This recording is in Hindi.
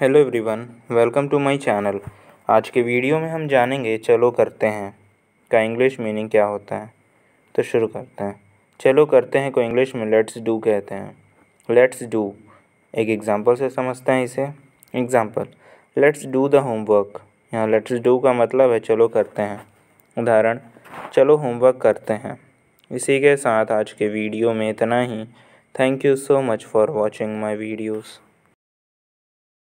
hello everyone welcome to my channel आज के वीडियो में हम जानेंगे चलो करते हैं का इंग्लिश मीनिंग क्या होता है तो शुरू करते हैं चलो करते हैं को इंग्लिश में लेट्स डू कहते हैं लेट्स डू एक एग्ज़ाम्पल से समझते हैं इसे example let's do the homework यहाँ लेट्स डू का मतलब है चलो करते हैं उदाहरण चलो होमवर्क करते हैं इसी के साथ आज के वीडियो में इतना ही thank you so much for watching my videos